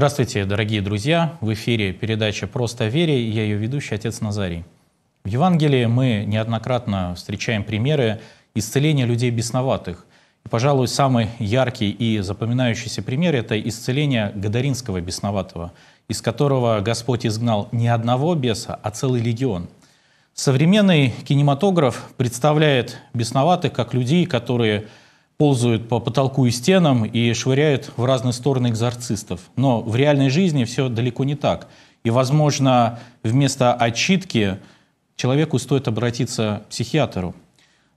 Здравствуйте, дорогие друзья! В эфире передача «Просто вере» и я ее ведущий, отец Назарий. В Евангелии мы неоднократно встречаем примеры исцеления людей бесноватых. И, пожалуй, самый яркий и запоминающийся пример — это исцеление гадаринского бесноватого, из которого Господь изгнал не одного беса, а целый легион. Современный кинематограф представляет бесноватых как людей, которые ползают по потолку и стенам и швыряют в разные стороны экзорцистов. Но в реальной жизни все далеко не так. И, возможно, вместо отчитки человеку стоит обратиться к психиатру.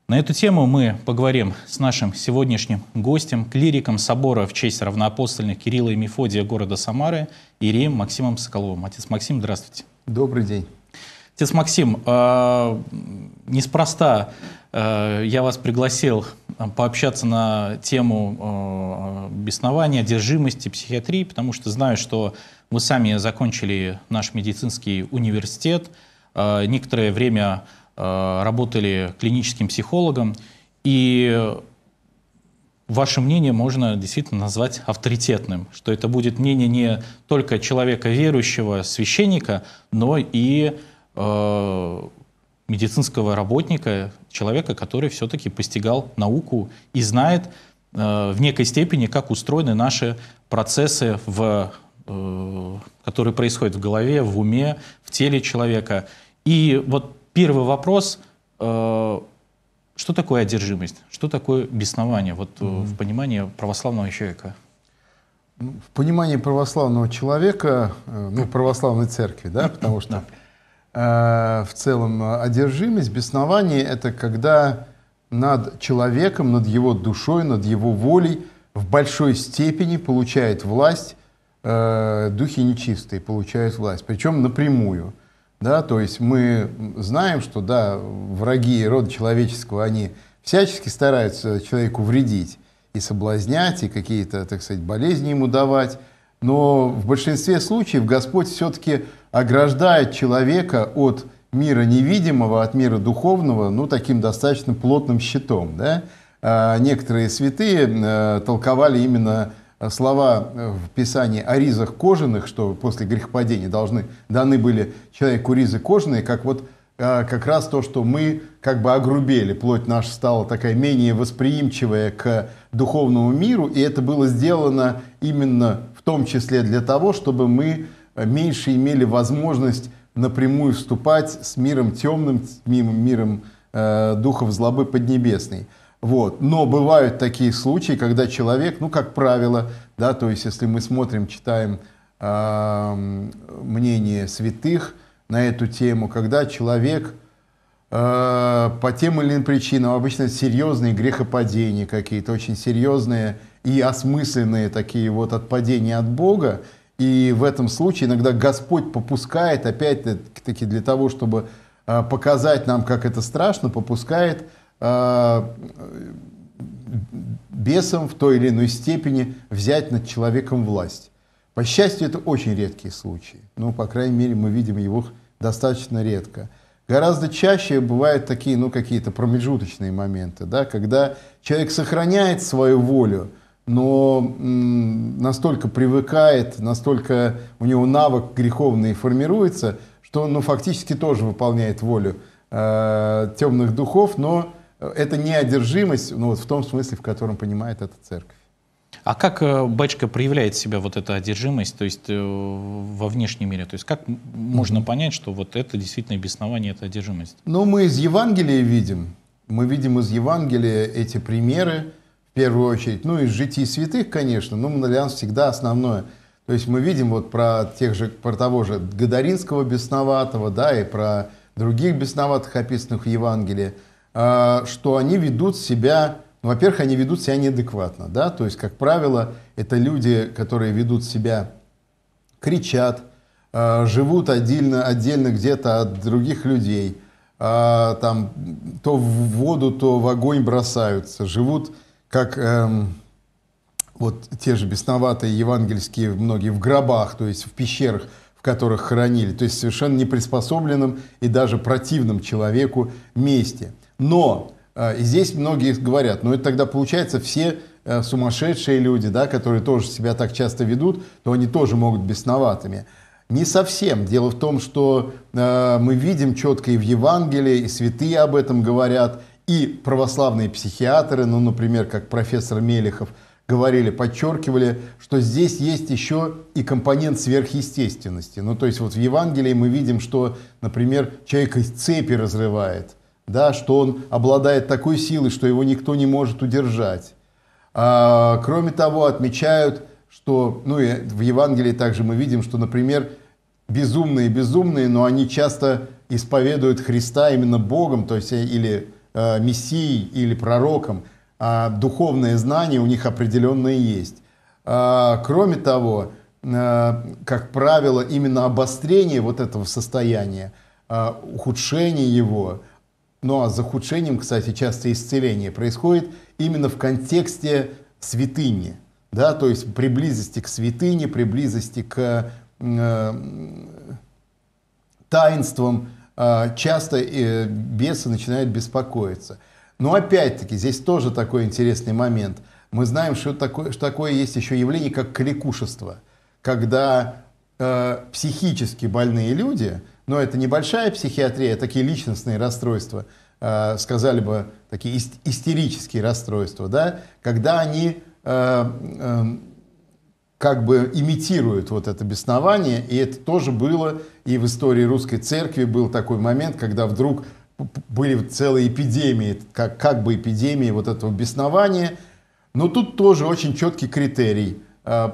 На эту тему мы поговорим с нашим сегодняшним гостем, клириком собора в честь равноапостольных Кирилла и Мефодия города Самары, Иреем Максимом Соколовым. Отец Максим, здравствуйте. Добрый день. Отец Максим, а, неспроста а, я вас пригласил пообщаться на тему э, беснования, одержимости, психиатрии, потому что знаю, что вы сами закончили наш медицинский университет, э, некоторое время э, работали клиническим психологом, и ваше мнение можно действительно назвать авторитетным, что это будет мнение не только человека верующего, священника, но и э, медицинского работника, человека, который все-таки постигал науку и знает э, в некой степени, как устроены наши процессы, в, э, которые происходят в голове, в уме, в теле человека. И вот первый вопрос, э, что такое одержимость, что такое беснование вот, mm-hmm. в понимании православного человека? В понимании православного человека, ну, православной церкви, да, потому что... Э, в целом одержимость, беснование — это когда над человеком, над его душой, над его волей в большой степени получает власть э, духи нечистые, получают власть, причем напрямую. Да, то есть мы знаем, что да, враги рода человеческого, они всячески стараются человеку вредить и соблазнять, и какие-то, так сказать, болезни ему давать, но в большинстве случаев Господь все-таки ограждает человека от мира невидимого, от мира духовного, ну, таким достаточно плотным щитом. Да? А, некоторые святые э, толковали именно слова э, в Писании о ризах кожаных, что после грехопадения должны, даны были человеку ризы кожаные, как вот э, как раз то, что мы как бы огрубели, плоть наша стала такая менее восприимчивая к духовному миру, и это было сделано именно том числе для того, чтобы мы э, меньше имели возможность напрямую вступать с миром темным, с миром э, духов злобы поднебесной. Вот. Но бывают такие случаи, когда человек, ну, как правило, да, то есть если мы смотрим, читаем э, мнение святых на эту тему, когда человек Э, по тем или иным причинам, обычно серьезные грехопадения какие-то, очень серьезные и осмысленные такие вот отпадения от Бога. И в этом случае иногда Господь попускает, опять-таки для того, чтобы э, показать нам, как это страшно, попускает э, бесам в той или иной степени взять над человеком власть. По счастью, это очень редкие случаи. Ну, по крайней мере, мы видим его достаточно редко. Гораздо чаще бывают такие, ну, какие-то промежуточные моменты, да, когда человек сохраняет свою волю, но настолько привыкает, настолько у него навык греховный формируется, что он ну, фактически тоже выполняет волю э, темных духов, но это неодержимость ну, вот в том смысле, в котором понимает эта церковь. А как э, бачка проявляет себя, вот эта одержимость, то есть э, во внешнем мире? То есть как можно понять, что вот это действительно беснование, это одержимость? Ну, мы из Евангелия видим, мы видим из Евангелия эти примеры, в первую очередь, ну, из житий святых, конечно, но монолеанс всегда основное. То есть мы видим вот про тех же, про того же Гадаринского бесноватого, да, и про других бесноватых, описанных в Евангелии, а, что они ведут себя ну, во-первых, они ведут себя неадекватно, да, то есть, как правило, это люди, которые ведут себя, кричат, э, живут отдельно, отдельно где-то от других людей, э, там то в воду, то в огонь бросаются, живут как э, вот те же бесноватые евангельские многие в гробах, то есть в пещерах, в которых хоронили, то есть совершенно неприспособленным и даже противным человеку месте. Но а, и здесь многие говорят, ну это тогда получается все э, сумасшедшие люди, да, которые тоже себя так часто ведут, то они тоже могут бесноватыми. Не совсем. Дело в том, что э, мы видим четко и в Евангелии, и святые об этом говорят, и православные психиатры, ну, например, как профессор Мелехов, говорили, подчеркивали, что здесь есть еще и компонент сверхъестественности. Ну, то есть вот в Евангелии мы видим, что, например, человек из цепи разрывает – да, что он обладает такой силой, что его никто не может удержать. А, кроме того, отмечают, что, ну и в Евангелии также мы видим, что, например, безумные безумные, но они часто исповедуют Христа именно Богом, то есть или э, Мессией, или пророком, а духовные знания у них определенное есть. А, кроме того, э, как правило, именно обострение вот этого состояния, э, ухудшение его – ну а с захудшением, кстати, часто исцеление происходит именно в контексте святыни, да, то есть при близости к святыне, при близости к э, таинствам э, часто э, бесы начинают беспокоиться. Но опять-таки здесь тоже такой интересный момент. Мы знаем, что такое, что такое есть еще явление, как кликушество, когда э, психически больные люди – но это небольшая психиатрия, такие личностные расстройства, э, сказали бы, такие истерические расстройства, да, когда они э, эм, как бы имитируют вот это беснование, и это тоже было, и в истории русской церкви был такой момент, когда вдруг были целые эпидемии, как, как бы эпидемии вот этого беснования, но тут тоже очень четкий критерий. Э,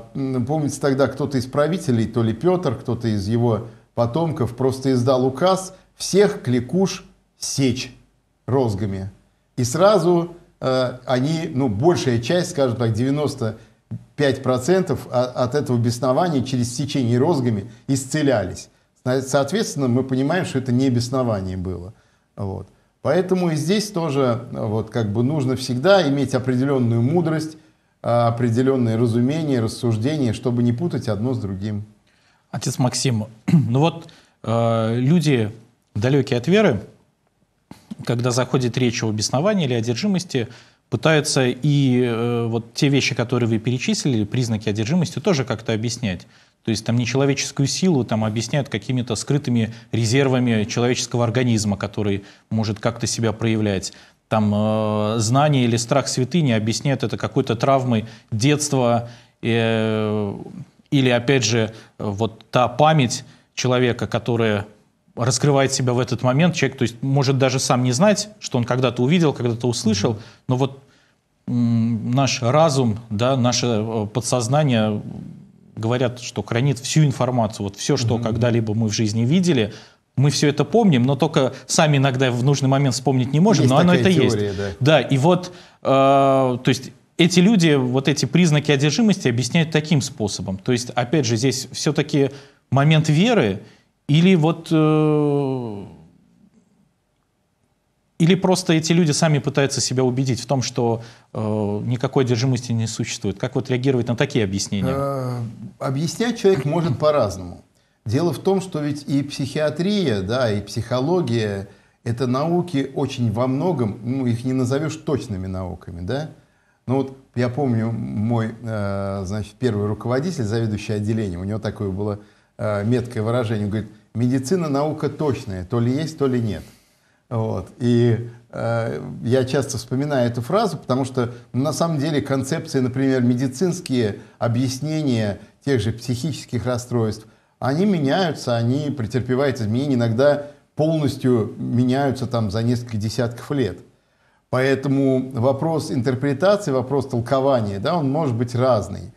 помните, тогда кто-то из правителей, то ли Петр, кто-то из его Потомков просто издал указ всех кликуш сечь розгами. И сразу э, они, ну, большая часть, скажем так, 95% от, от этого беснования через сечение розгами исцелялись. Соответственно, мы понимаем, что это не беснование было. Вот. Поэтому и здесь тоже э, вот, как бы нужно всегда иметь определенную мудрость, э, определенное разумение, рассуждение, чтобы не путать одно с другим. Отец Максим, ну вот э, люди, далекие от веры, когда заходит речь о бесновании или одержимости, пытаются и э, вот те вещи, которые вы перечислили, признаки одержимости, тоже как-то объяснять. То есть там нечеловеческую силу там объясняют какими-то скрытыми резервами человеческого организма, который может как-то себя проявлять. Там э, знание или страх святыни объясняют это какой-то травмой детства, э, или, опять же, вот та память человека, которая раскрывает себя в этот момент, человек, то есть, может даже сам не знать, что он когда-то увидел, когда-то услышал, но вот наш разум, да, наше э, подсознание говорят, что хранит всю информацию, вот все, что когда-либо мы в жизни видели, мы все это помним, но только сами иногда в нужный момент вспомнить не можем, есть но оно это теория, есть. Да. да, и вот, э, то есть эти люди вот эти признаки одержимости объясняют таким способом. То есть, опять же, здесь все-таки момент веры или вот... Э, или просто эти люди сами пытаются себя убедить в том, что э, никакой одержимости не существует. Как вот реагировать на такие объяснения? Э, объяснять человек может по-разному. Дело в том, что ведь и психиатрия, да, и психология – это науки очень во многом, ну, их не назовешь точными науками, да, ну вот я помню мой, э, значит, первый руководитель, заведующий отделением, у него такое было э, меткое выражение, он говорит, медицина наука точная, то ли есть, то ли нет. Вот. И э, я часто вспоминаю эту фразу, потому что ну, на самом деле концепции, например, медицинские объяснения тех же психических расстройств, они меняются, они претерпевают изменения, иногда полностью меняются там за несколько десятков лет. Поэтому вопрос интерпретации, вопрос толкования, да, он может быть разный.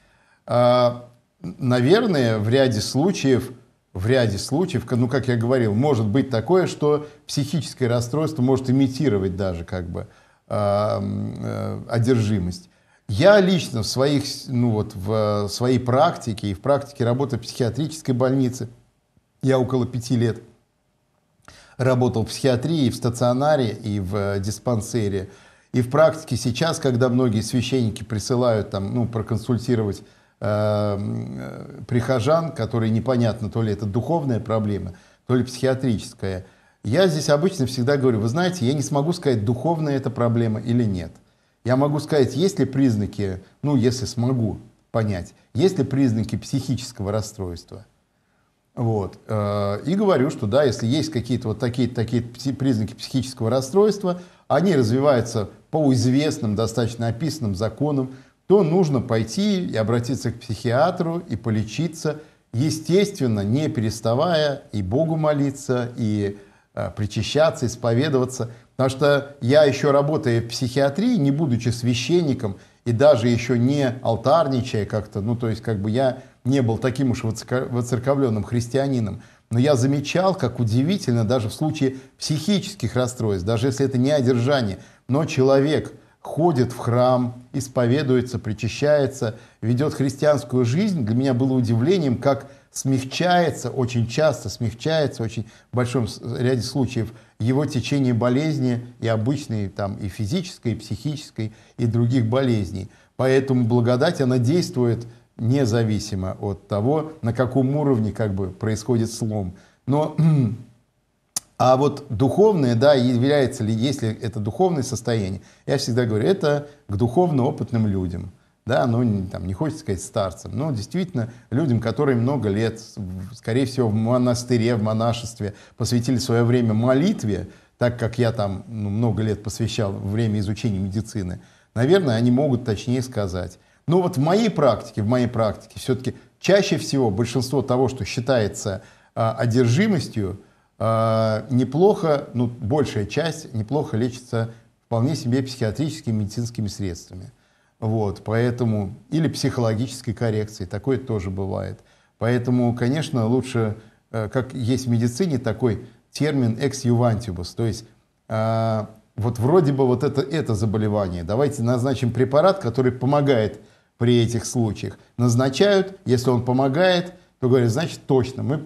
А, наверное, в ряде случаев, в ряде случаев, ну, как я говорил, может быть такое, что психическое расстройство может имитировать даже как бы а, э, одержимость. Я лично в, своих, ну вот, в своей практике и в практике работы в психиатрической больнице, я около пяти лет – работал в психиатрии, и в стационаре, и в э, диспансере. И в практике сейчас, когда многие священники присылают там, ну, проконсультировать э, э, прихожан, которые непонятно, то ли это духовная проблема, то ли психиатрическая, я здесь обычно всегда говорю, вы знаете, я не смогу сказать, духовная это проблема или нет. Я могу сказать, есть ли признаки, ну, если смогу понять, есть ли признаки психического расстройства – вот. Э, и говорю, что да, если есть какие-то вот такие, такие признаки психического расстройства, они развиваются по известным, достаточно описанным законам, то нужно пойти и обратиться к психиатру и полечиться, естественно, не переставая и Богу молиться, и э, причащаться, исповедоваться. Потому что я еще работая в психиатрии, не будучи священником и даже еще не алтарничая как-то, ну то есть как бы я не был таким уж воцерковленным христианином, но я замечал, как удивительно даже в случае психических расстройств, даже если это не одержание, но человек ходит в храм, исповедуется, причащается, ведет христианскую жизнь, для меня было удивлением, как смягчается, очень часто смягчается, очень в большом ряде случаев, его течение болезни и обычной, там, и физической, и психической, и других болезней. Поэтому благодать, она действует независимо от того, на каком уровне как бы происходит слом. Но, а вот духовное, да, является ли, если это духовное состояние, я всегда говорю, это к духовно опытным людям. Да, ну, там, не хочется сказать старцам, но действительно людям, которые много лет, скорее всего, в монастыре, в монашестве, посвятили свое время молитве, так как я там ну, много лет посвящал время изучения медицины, наверное, они могут точнее сказать. Но вот в моей практике, в моей практике все-таки чаще всего большинство того, что считается а, одержимостью, а, неплохо, ну, большая часть неплохо лечится вполне себе психиатрическими медицинскими средствами. Вот, поэтому, или психологической коррекцией, такое тоже бывает. Поэтому, конечно, лучше, а, как есть в медицине такой термин ex juvantibus, то есть а, вот вроде бы вот это, это заболевание, давайте назначим препарат, который помогает при этих случаях. Назначают, если он помогает, то говорят, значит, точно, мы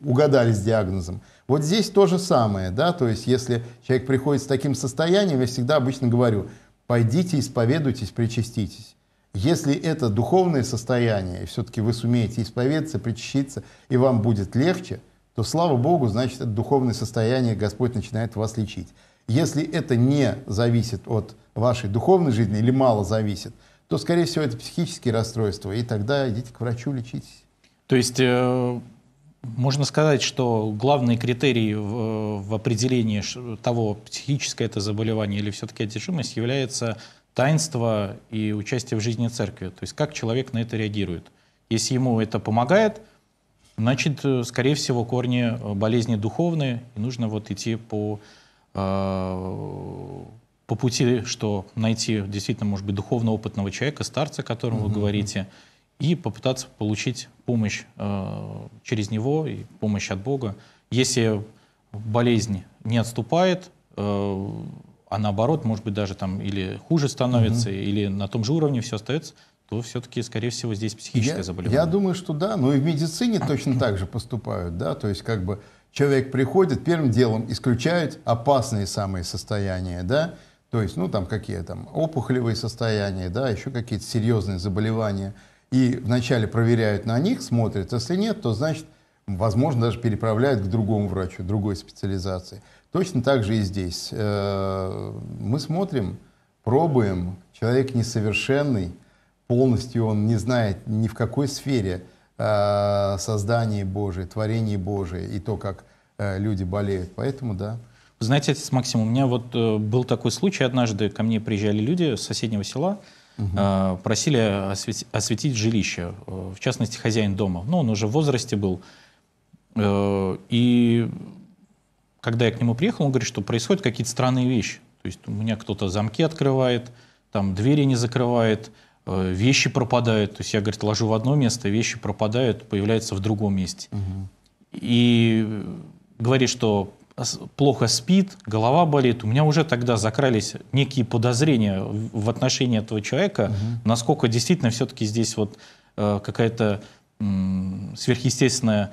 угадали с диагнозом. Вот здесь то же самое, да, то есть если человек приходит с таким состоянием, я всегда обычно говорю, пойдите, исповедуйтесь, причаститесь. Если это духовное состояние, и все-таки вы сумеете исповедаться, причаститься, и вам будет легче, то, слава Богу, значит, это духовное состояние, Господь начинает вас лечить. Если это не зависит от вашей духовной жизни или мало зависит, то, скорее всего, это психические расстройства, и тогда идите к врачу лечитесь. То есть э, можно сказать, что главный критерий в, в определении того, психическое это заболевание или все-таки одержимость, является таинство и участие в жизни церкви. То есть как человек на это реагирует. Если ему это помогает, значит, э, скорее всего, корни э, болезни духовные, и нужно вот идти по э, по пути, что найти действительно, может быть, духовно опытного человека, старца, о котором mm-hmm. вы говорите, и попытаться получить помощь э, через него и помощь от Бога. Если болезнь не отступает, э, а наоборот, может быть, даже там или хуже становится, mm-hmm. или на том же уровне все остается, то все-таки, скорее всего, здесь психическое я, заболевание. Я думаю, что да, но ну и в медицине точно так же поступают, да, то есть как бы человек приходит, первым делом исключают опасные самые состояния, да, то есть, ну, там какие там опухолевые состояния, да, еще какие-то серьезные заболевания. И вначале проверяют на них, смотрят. Если нет, то, значит, возможно, даже переправляют к другому врачу, другой специализации. Точно так же и здесь. Э, мы смотрим, пробуем. Человек несовершенный, полностью он не знает ни в какой сфере э, создания Божьей, творения Божьей и то, как э, люди болеют. Поэтому, да, знаете, с Максимом, у меня вот э, был такой случай однажды, ко мне приезжали люди с соседнего села, угу. просили осветить, осветить жилище, э, в частности, хозяин дома. Ну, он уже в возрасте был. И когда я к нему приехал, он говорит, что происходят какие-то странные вещи. То есть у меня кто-то замки открывает, там двери не закрывает, вещи пропадают. То есть я, говорит, ложу в одно место, вещи пропадают, появляются в другом месте. Угу. И говорит, что плохо спит, голова болит, у меня уже тогда закрались некие подозрения в отношении этого человека, угу. насколько действительно все-таки здесь вот э, какая-то сверхъестественная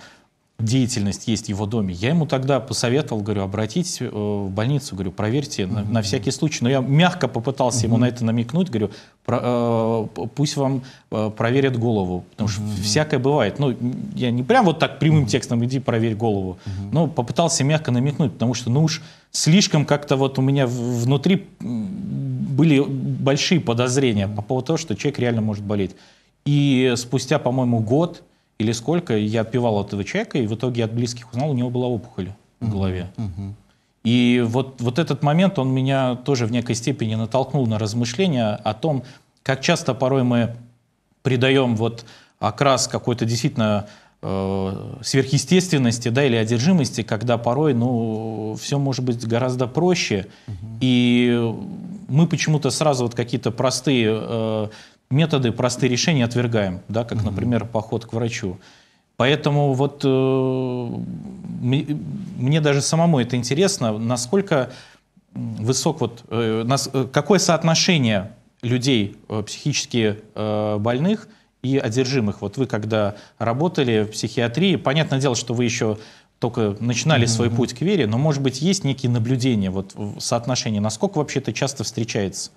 деятельность есть в его доме. Я ему тогда посоветовал, говорю, обратитесь э, в больницу, говорю, проверьте на, на всякий случай. Но я мягко попытался ему на это намекнуть, говорю, про, э, пусть вам э, проверят голову, потому что всякое бывает. Ну, я не прям вот так прямым текстом иди проверь голову, но попытался мягко намекнуть, потому что, ну уж слишком как-то вот у меня внутри были большие подозрения по поводу того, что человек реально может болеть. И спустя, по-моему, год или сколько я отпивал этого человека, и в итоге от близких узнал, у него была опухоль в голове. Uh-huh. Uh-huh. И вот, вот этот момент, он меня тоже в некой степени натолкнул на размышления о том, как часто порой мы придаем вот окрас какой-то действительно э, сверхъестественности да, или одержимости, когда порой ну, все может быть гораздо проще. Угу. И мы почему-то сразу вот какие-то простые э, методы, простые решения отвергаем, да, как, например, поход к врачу. Поэтому вот э, мне даже самому это интересно, насколько высок вот э, нас, э, какое соотношение людей э, психически э, больных и одержимых. Вот вы когда работали в психиатрии, понятное дело, что вы еще только начинали mm-hmm. свой путь к вере, но, может быть, есть некие наблюдения, вот соотношение, насколько вообще это часто встречается?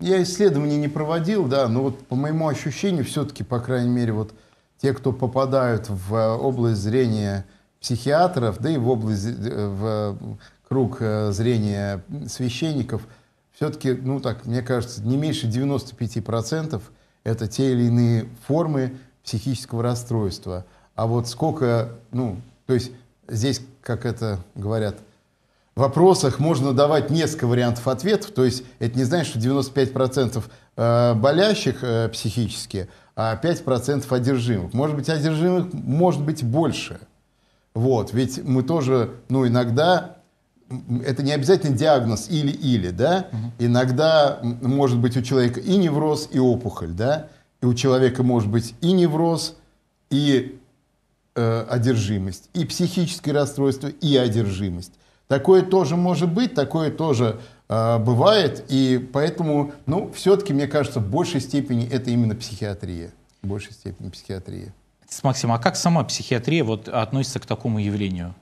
Я исследований не проводил, да, но вот по моему ощущению, все-таки, по крайней мере, вот те, кто попадают в э, область зрения психиатров, да и в область, э, в э, круг зрения священников, все-таки, ну так, мне кажется, не меньше 95% это те или иные формы психического расстройства. А вот сколько, ну, то есть здесь, как это говорят, в вопросах можно давать несколько вариантов ответов. То есть это не значит, что 95% э, болящих э, психически, а 5% одержимых. Может быть, одержимых может быть больше. Вот, ведь мы тоже, ну, иногда это не обязательно диагноз или-или, да? Угу. Иногда может быть у человека и невроз, и опухоль, да? И у человека может быть и невроз, и Э, одержимость, и психическое расстройство, и одержимость. Такое тоже может быть, такое тоже э, бывает, и поэтому, ну, все-таки, мне кажется, в большей степени это именно психиатрия. В большей степени психиатрия. Максим, а как сама психиатрия вот относится к такому явлению?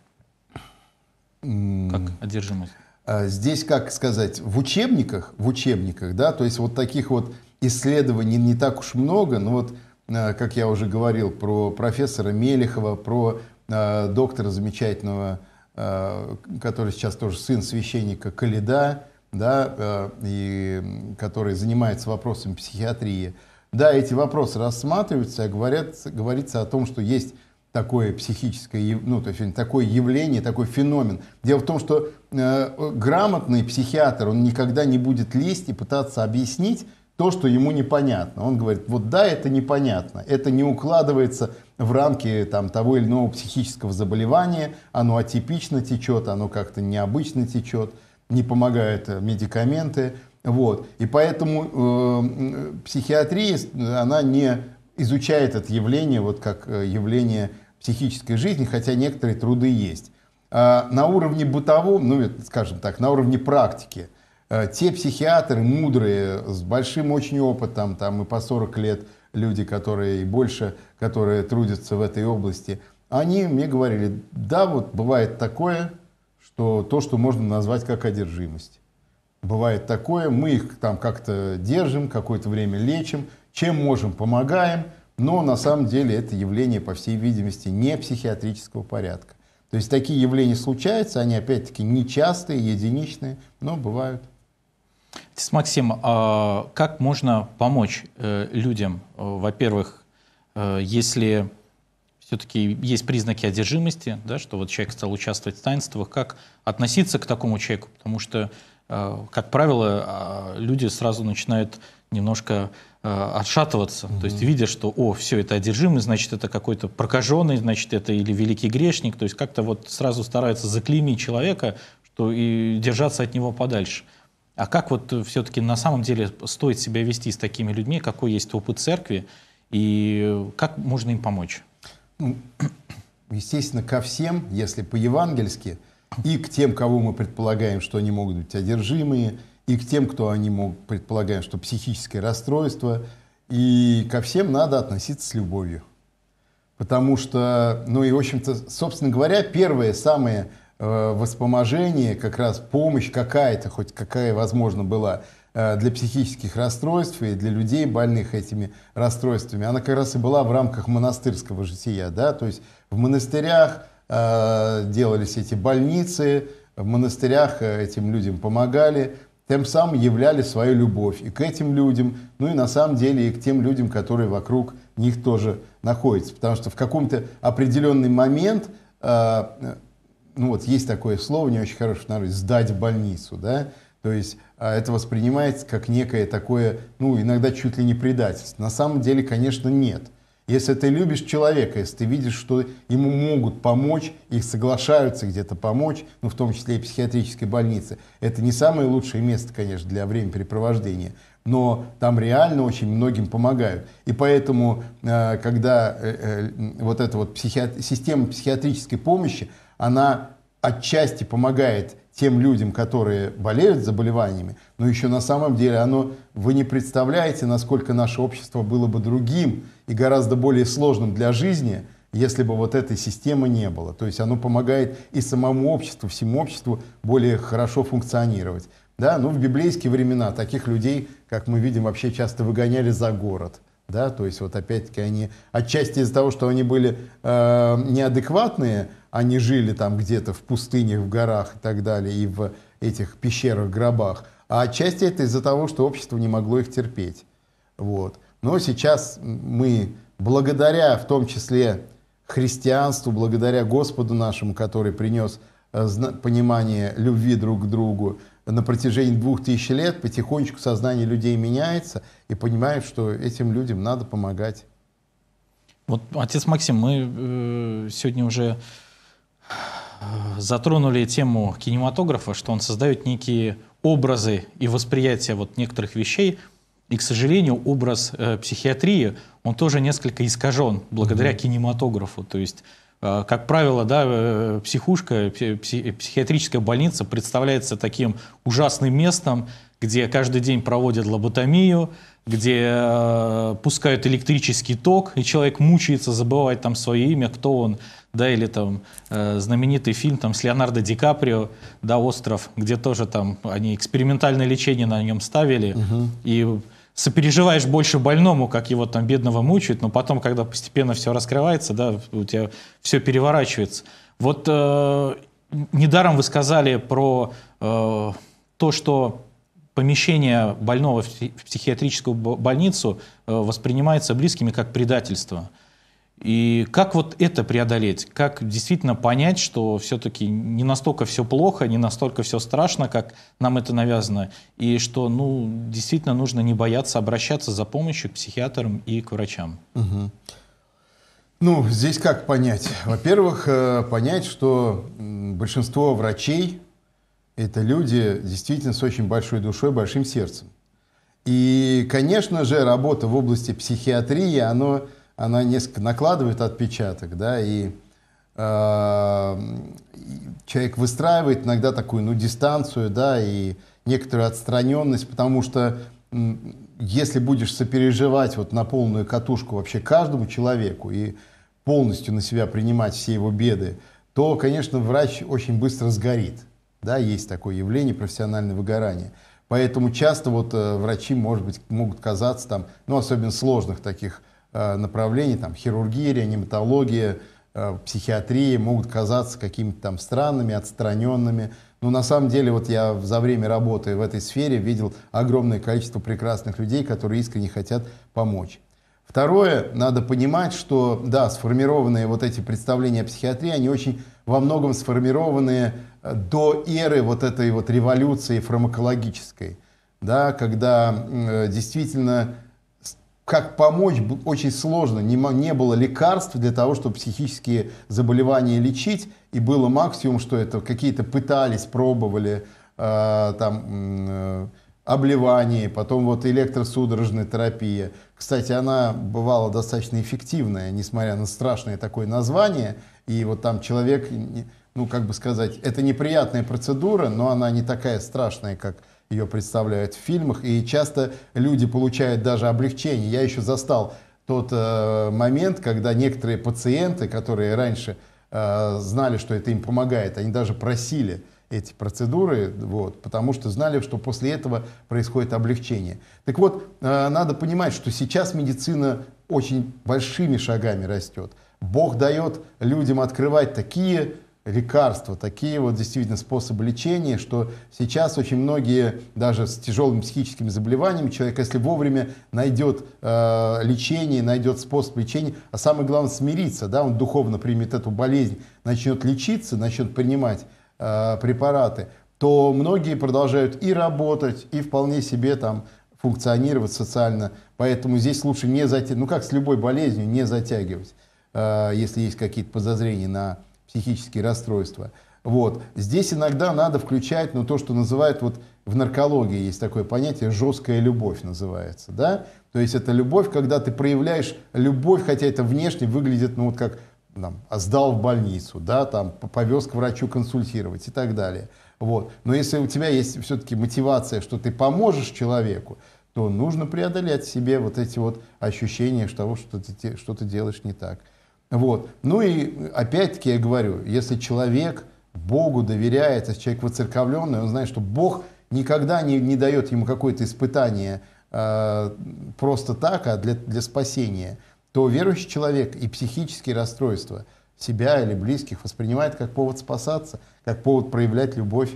Как одержимость? А, здесь, как сказать, в учебниках, в учебниках, да, то есть вот таких вот исследований не так уж много, но вот Э, как я уже говорил, про профессора Мелехова, про э, доктора замечательного, э, который сейчас тоже сын священника Калида, да, и который занимается вопросами психиатрии. Да, эти вопросы рассматриваются, а говорят, говорится о том, что есть такое психическое, ну, то есть такое явление, такой феномен. Дело в том, что э, грамотный психиатр, он никогда не будет лезть и пытаться объяснить то, что ему непонятно. Он говорит, вот да, это непонятно, это не укладывается в рамки там, того или иного психического заболевания, оно атипично течет, оно как-то необычно течет, не помогают э, медикаменты. Вот. И поэтому э, психиатрия, она не изучает это явление вот как э, явление психической жизни, хотя некоторые труды есть. А на уровне бытовом, ну, скажем так, на уровне практики – Э, те психиатры мудрые, с большим очень опытом, там и по 40 лет люди, которые и больше, которые трудятся в этой области, они мне говорили, да, вот бывает такое, что то, что можно назвать как одержимость. Бывает такое, мы их там как-то держим, какое-то время лечим, чем можем, помогаем, но на самом деле это явление, по всей видимости, не психиатрического порядка. То есть такие явления случаются, они опять-таки нечастые, единичные, но бывают. Максим, а как можно помочь э, людям? Э, во-первых, э, если все-таки есть признаки одержимости, да, что вот человек стал участвовать в таинствах, как относиться к такому человеку? Потому что, как правило, люди сразу начинают немножко отшатываться, mm-hmm. то есть видя, что, о, все, это одержимый, значит, это какой-то прокаженный, значит, это или великий грешник, то есть как-то вот сразу стараются заклеймить человека, что и держаться от него подальше – а как вот э, все-таки на самом деле стоит себя вести с такими людьми, какой есть опыт церкви, и э, как можно им помочь? Ну, естественно, ко всем, если по-евангельски, и к тем, кого мы предполагаем, что они могут быть одержимые, и к тем, кто они могут предполагаем, что психическое расстройство, и ко всем надо относиться с любовью. Потому что, ну и, в общем-то, собственно говоря, первое, самое Э, воспоможение, как раз помощь какая-то, хоть какая возможно была э, для психических расстройств и для людей, больных этими расстройствами, она как раз и была в рамках монастырского жития, да, то есть в монастырях э, делались эти больницы, в монастырях этим людям помогали, тем самым являли свою любовь и к этим людям, ну и на самом деле и к тем людям, которые вокруг них тоже находятся, потому что в каком-то определенный момент ну вот есть такое слово, не очень хорошее, наверное, сдать больницу, да, то есть а, это воспринимается как некое такое, ну, иногда чуть ли не предательство. На самом деле, конечно, нет. Если ты любишь человека, если ты видишь, что ему могут помочь, их соглашаются где-то помочь, ну, в том числе и психиатрической больнице, это не самое лучшее место, конечно, для времяпрепровождения, но там реально очень многим помогают. И поэтому, а, когда э, э, вот эта вот психиат... система психиатрической помощи, она отчасти помогает тем людям, которые болеют заболеваниями, но еще на самом деле оно, вы не представляете, насколько наше общество было бы другим и гораздо более сложным для жизни, если бы вот этой системы не было. То есть оно помогает и самому обществу, всему обществу более хорошо функционировать. Да, ну в библейские времена таких людей, как мы видим, вообще часто выгоняли за город – да, то есть вот опять-таки они отчасти из-за того, что они были э, неадекватные, они жили там где-то в пустынях, в горах и так далее, и в этих пещерах, гробах, а отчасти это из-за того, что общество не могло их терпеть. Вот. Но сейчас мы, благодаря в том числе христианству, благодаря Господу нашему, который принес э, понимание любви друг к другу, на протяжении двух тысяч лет потихонечку сознание людей меняется и понимают, что этим людям надо помогать. Вот, отец Максим, мы э, сегодня уже затронули тему кинематографа, что он создает некие образы и восприятие вот некоторых вещей. И, к сожалению, образ э, психиатрии, он тоже несколько искажен благодаря mm-hmm. кинематографу. То есть а, как правило, да, э, психушка, психиатрическая больница представляется таким ужасным местом, где каждый день проводят лоботомию, где э, пускают электрический ток, и человек мучается, забывает там свое имя, кто он, да, или там э, знаменитый фильм там с Леонардо Ди Каприо, да, «Остров», где тоже там они экспериментальное лечение на нем ставили, угу. и сопереживаешь больше больному, как его там бедного мучают, но потом, когда постепенно все раскрывается, да, у тебя все переворачивается. Вот э, недаром вы сказали про э, то, что помещение больного в психиатрическую больницу э, воспринимается близкими как предательство. И как вот это преодолеть? Как действительно понять, что все-таки не настолько все плохо, не настолько все страшно, как нам это навязано, и что ну, действительно нужно не бояться обращаться за помощью к психиатрам и к врачам? Угу. Ну, здесь как понять? Во-первых, э, понять, что большинство врачей – это люди действительно с очень большой душой, большим сердцем. И, конечно же, работа в области психиатрии, она она несколько накладывает отпечаток, да, эм, и человек выстраивает иногда такую, ну, дистанцию, да, и некоторую отстраненность, потому что если будешь сопереживать вот на полную катушку вообще каждому человеку и полностью на себя принимать все его беды, то, конечно, врач очень быстро сгорит. Да, есть такое явление профессиональное выгорание. Поэтому часто вот э, врачи, может быть, могут казаться там, ну, особенно сложных таких Э, направлений, там, хирургия, реаниматология, э, психиатрия могут казаться какими-то там странными, отстраненными. Но на самом деле вот я за время работы в этой сфере видел огромное количество прекрасных людей, которые искренне хотят помочь. Второе, надо понимать, что, да, сформированные вот эти представления о психиатрии, они очень во многом сформированы э, до эры вот этой вот революции фармакологической, да, когда э, действительно как помочь очень сложно. Не, не было лекарств для того, чтобы психические заболевания лечить. И было максимум, что это какие-то пытались, пробовали э, там э, обливание, потом вот электросудорожная терапия. Кстати, она бывала достаточно эффективная, несмотря на страшное такое название. И вот там человек, ну как бы сказать, это неприятная процедура, но она не такая страшная, как ее представляют в фильмах, и часто люди получают даже облегчение. Я еще застал тот э, момент, когда некоторые пациенты, которые раньше э, знали, что это им помогает, они даже просили эти процедуры, вот, потому что знали, что после этого происходит облегчение. Так вот, э, надо понимать, что сейчас медицина очень большими шагами растет. Бог дает людям открывать такие лекарства, такие вот действительно способы лечения, что сейчас очень многие, даже с тяжелыми психическими заболеваниями, человек, если вовремя найдет э, лечение, найдет способ лечения, а самое главное смириться, да, он духовно примет эту болезнь, начнет лечиться, начнет принимать э, препараты, то многие продолжают и работать, и вполне себе там функционировать социально. Поэтому здесь лучше не затягивать, ну как с любой болезнью, не затягивать, э, если есть какие-то подозрения на психические расстройства. Вот. Здесь иногда надо включать, ну, то, что называют, вот в наркологии есть такое понятие, жесткая любовь называется, да? То есть это любовь, когда ты проявляешь любовь, хотя это внешне выглядит, ну, вот как, там, сдал в больницу, да, там, повез к врачу консультировать и так далее. Вот. Но если у тебя есть все-таки мотивация, что ты поможешь человеку, то нужно преодолеть себе вот эти вот ощущения того, что ты, что ты делаешь не так. Вот. Ну и опять-таки я говорю, если человек Богу доверяет, если человек воцерковленный, он знает, что Бог никогда не, не дает ему какое-то испытание э, просто так, а для, для спасения, то верующий человек и психические расстройства себя или близких воспринимает как повод спасаться, как повод проявлять любовь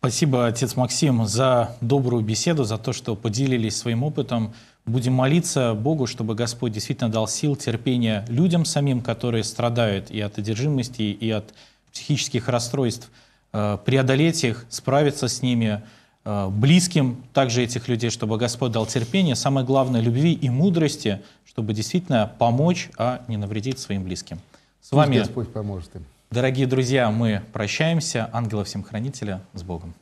Спасибо, отец Максим, за добрую беседу, за то, что поделились своим опытом. Будем молиться Богу, чтобы Господь действительно дал сил, терпения людям самим, которые страдают и от одержимости, и от психических расстройств, э, преодолеть их, справиться с ними, э, близким также этих людей, чтобы Господь дал терпение, самое главное, любви и мудрости, чтобы действительно помочь, а не навредить своим близким. С Пусть вами... Господь поможет им. Дорогие друзья, мы прощаемся. Ангелов всем хранителя. С Богом.